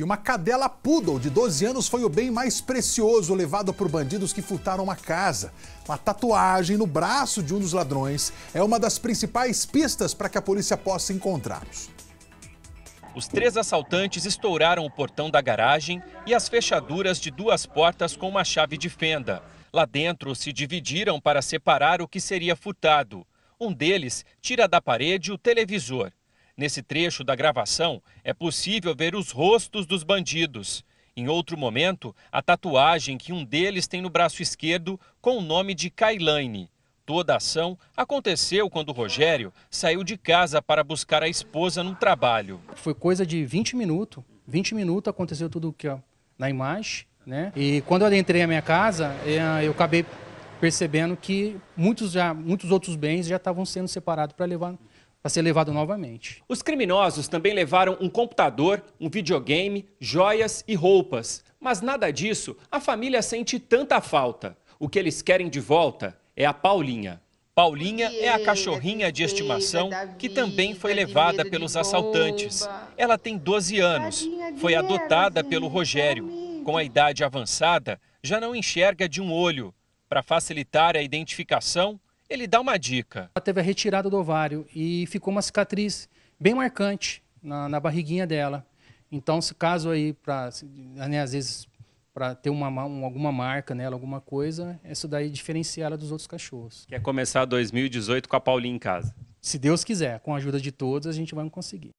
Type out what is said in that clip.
E uma cadela poodle de 12 anos foi o bem mais precioso levado por bandidos que furtaram uma casa. Uma tatuagem no braço de um dos ladrões é uma das principais pistas para que a polícia possa encontrá-los. Os três assaltantes estouraram o portão da garagem e as fechaduras de duas portas com uma chave de fenda. Lá dentro se dividiram para separar o que seria furtado. Um deles tira da parede o televisor Nesse trecho da gravação, é possível ver os rostos dos bandidos. Em outro momento, a tatuagem que um deles tem no braço esquerdo com o nome de Kailane. Toda a ação aconteceu quando Rogério saiu de casa para buscar a esposa no trabalho. Foi coisa de 20 minutos. 20 minutos aconteceu tudo aqui ó, na imagem. Né? E quando eu entrei na minha casa, é, eu acabei percebendo que muitos, já, muitos outros bens já estavam sendo separados para levar para ser levado novamente. Os criminosos também levaram um computador, um videogame, joias e roupas. Mas nada disso a família sente tanta falta. O que eles querem de volta é a Paulinha. Paulinha é a é cachorrinha de estimação que também foi levada pelos assaltantes. Ela tem 12 anos, foi adotada pelo é Rogério. Com a idade avançada, já não enxerga de um olho. Para facilitar a identificação, ele dá uma dica. Ela teve a retirada do ovário e ficou uma cicatriz bem marcante na, na barriguinha dela. Então, se caso aí, pra, né, às vezes, para ter uma, alguma marca nela, alguma coisa, isso daí diferencia ela dos outros cachorros. Quer começar 2018 com a Paulinha em casa? Se Deus quiser, com a ajuda de todos, a gente vai conseguir.